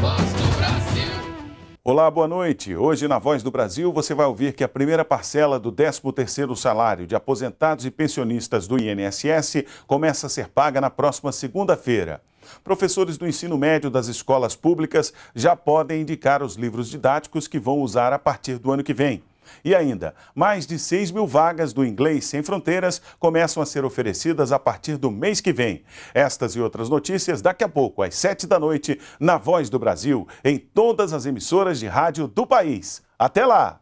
voz do Brasil. Olá, boa noite. Hoje na Voz do Brasil você vai ouvir que a primeira parcela do 13º salário de aposentados e pensionistas do INSS começa a ser paga na próxima segunda-feira. Professores do ensino médio das escolas públicas já podem indicar os livros didáticos que vão usar a partir do ano que vem. E ainda, mais de 6 mil vagas do Inglês Sem Fronteiras começam a ser oferecidas a partir do mês que vem. Estas e outras notícias daqui a pouco, às 7 da noite, na Voz do Brasil, em todas as emissoras de rádio do país. Até lá!